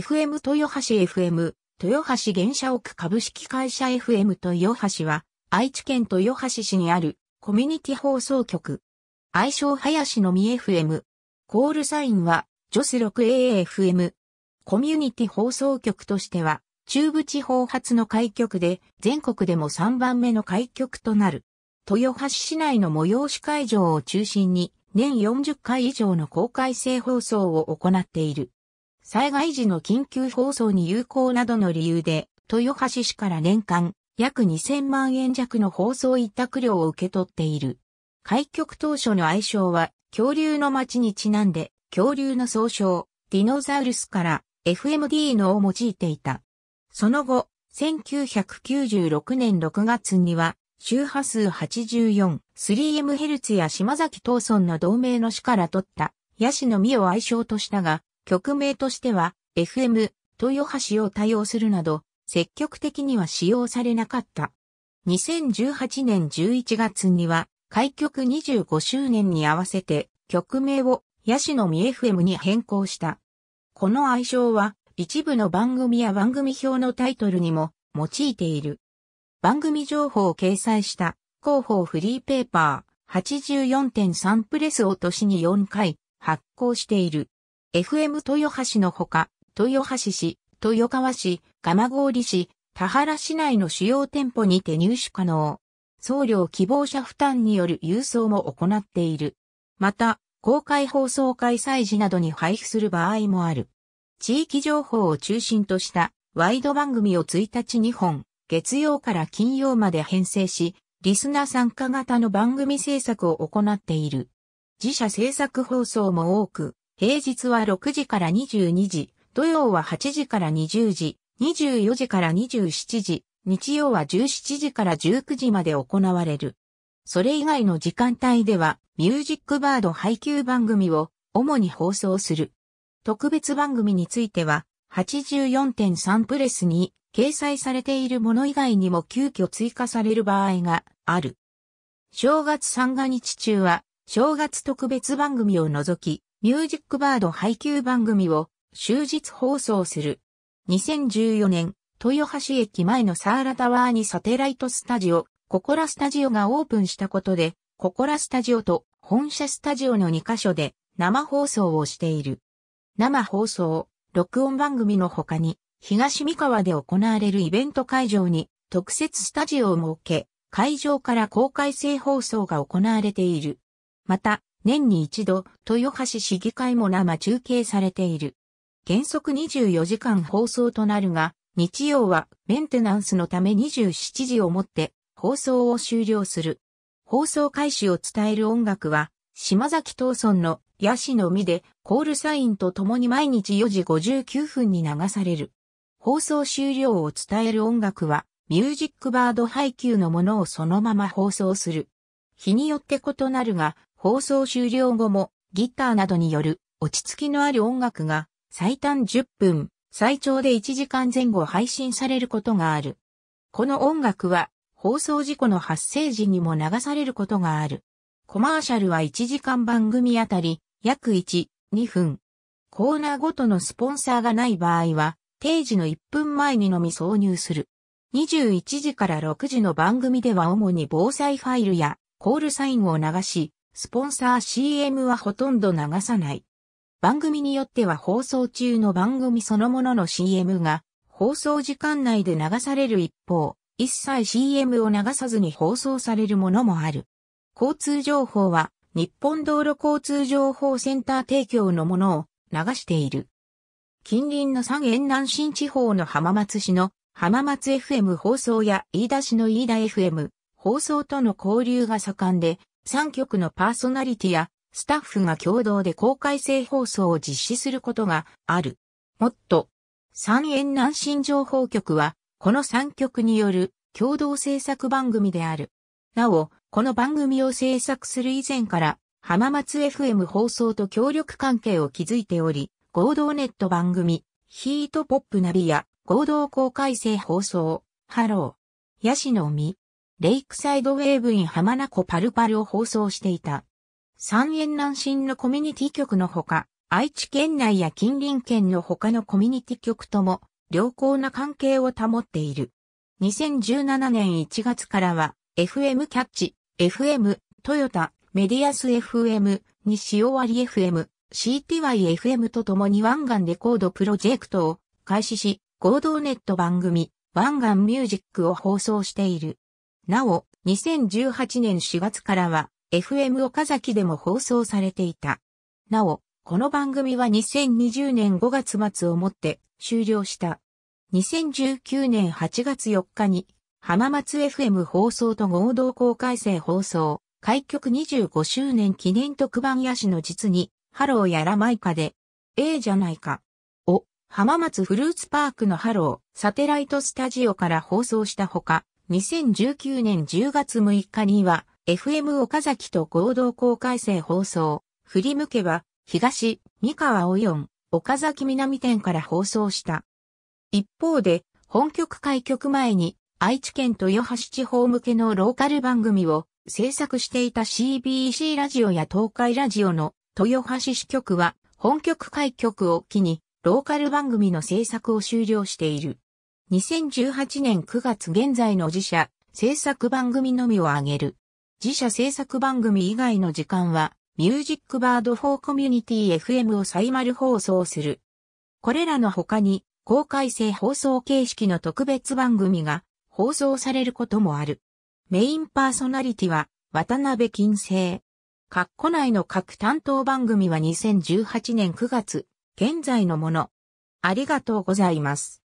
FM 豊橋 FM、豊橋原社屋株式会社 FM 豊橋は、愛知県豊橋市にあるコミュニティ放送局。愛称林のみ FM。コールサインは、ジョス 6AAFM。コミュニティ放送局としては、中部地方発の開局で、全国でも3番目の開局となる。豊橋市内の催し会場を中心に、年40回以上の公開性放送を行っている。災害時の緊急放送に有効などの理由で、豊橋市から年間約2000万円弱の放送委託料を受け取っている。開局当初の愛称は、恐竜の街にちなんで、恐竜の総称、ディノザウルスから FMD のを用いていた。その後、1996年6月には、周波数 84.3MHz や島崎東村の同盟の市から取った、ヤシの実を愛称としたが、曲名としては FM 豊橋を対応するなど積極的には使用されなかった。2018年11月には開局25周年に合わせて曲名をヤシのミ FM に変更した。この愛称は一部の番組や番組表のタイトルにも用いている。番組情報を掲載した広報フリーペーパー84.3プレスを年に4回発行している。FM 豊橋のほか、豊橋市、豊川市、蒲郡市、田原市内の主要店舗にて入手可能。送料希望者負担による郵送も行っている。また、公開放送開催時などに配布する場合もある。地域情報を中心としたワイド番組を1日2本、月曜から金曜まで編成し、リスナー参加型の番組制作を行っている。自社制作放送も多く、平日は6時から22時、土曜は8時から20時、24時から27時、日曜は17時から19時まで行われる。それ以外の時間帯では、ミュージックバード配給番組を主に放送する。特別番組については、84.3プレスに掲載されているもの以外にも急遽追加される場合がある。正月三が日中は、正月特別番組を除き、ミュージックバード配給番組を終日放送する。2014年、豊橋駅前のサーラタワーにサテライトスタジオ、ココラスタジオがオープンしたことで、ココラスタジオと本社スタジオの2カ所で生放送をしている。生放送、録音番組の他に、東三河で行われるイベント会場に特設スタジオを設け、会場から公開性放送が行われている。また、年に一度、豊橋市議会も生中継されている。原則24時間放送となるが、日曜はメンテナンスのため27時をもって放送を終了する。放送開始を伝える音楽は、島崎東村のヤシの実でコールサインと共に毎日4時59分に流される。放送終了を伝える音楽は、ミュージックバード配給のものをそのまま放送する。日によって異なるが、放送終了後もギターなどによる落ち着きのある音楽が最短10分、最長で1時間前後配信されることがある。この音楽は放送事故の発生時にも流されることがある。コマーシャルは1時間番組あたり約1、2分。コーナーごとのスポンサーがない場合は、定時の1分前にのみ挿入する。21時から6時の番組では主に防災ファイルやコールサインを流し、スポンサー CM はほとんど流さない。番組によっては放送中の番組そのものの CM が放送時間内で流される一方、一切 CM を流さずに放送されるものもある。交通情報は日本道路交通情報センター提供のものを流している。近隣の三円南新地方の浜松市の浜松 FM 放送や飯田市の飯田 FM 放送との交流が盛んで、3局のパーソナリティやスタッフが共同で公開性放送を実施することがある。もっと、三円南新情報局は、この3局による共同制作番組である。なお、この番組を制作する以前から、浜松 FM 放送と協力関係を築いており、合同ネット番組、ヒートポップナビや合同公開制放送、ハロー、ヤシの実、レイクサイドウェーブイン浜名湖パルパルを放送していた。三円南進のコミュニティ局のほか、愛知県内や近隣県の他のコミュニティ局とも良好な関係を保っている。2017年1月からは FM キャッチ、FM、トヨタ、メディアス FM、西尾割 FM、CTYFM と共に湾岸レコードプロジェクトを開始し、合同ネット番組、湾岸ミュージックを放送している。なお、2018年4月からは、FM 岡崎でも放送されていた。なお、この番組は2020年5月末をもって終了した。2019年8月4日に浜松 FM 放送と合同公開生放送、開局25周年記念特番や市の実に、ハローやらマイカで、ええじゃないか。を、浜松フルーツパークのハロー、サテライトスタジオから放送したほか、2019年10月6日には、FM 岡崎と合同公開生放送、振り向けば、東、三河およん岡崎南店から放送した。一方で、本局開局前に、愛知県豊橋地方向けのローカル番組を制作していた CBC ラジオや東海ラジオの豊橋支局は本局開局を機にローカル番組の制作を終了している。2018年9月現在の自社制作番組のみを挙げる。自社制作番組以外の時間は、ミュージックバードフォーコミュニティ FM を再ル放送する。これらの他に、公開性放送形式の特別番組が放送されることもある。メインパーソナリティは、渡辺金星。括弧内の各担当番組は2018年9月、現在のもの。ありがとうございます。